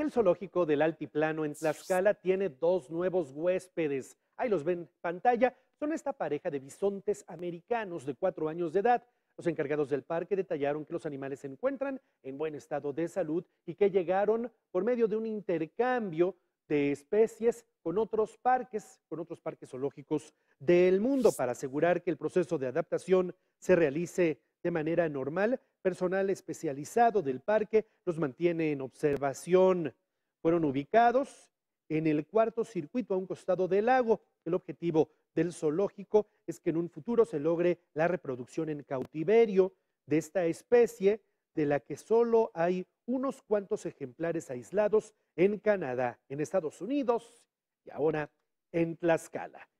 el zoológico del Altiplano en Tlaxcala tiene dos nuevos huéspedes. Ahí los ven pantalla. Son esta pareja de bisontes americanos de cuatro años de edad. Los encargados del parque detallaron que los animales se encuentran en buen estado de salud y que llegaron por medio de un intercambio de especies con otros parques, con otros parques zoológicos del mundo para asegurar que el proceso de adaptación se realice de manera normal. Personal especializado del parque los mantiene en observación. Fueron ubicados en el cuarto circuito a un costado del lago. El objetivo del zoológico es que en un futuro se logre la reproducción en cautiverio de esta especie de la que solo hay unos cuantos ejemplares aislados en Canadá, en Estados Unidos y ahora en Tlaxcala.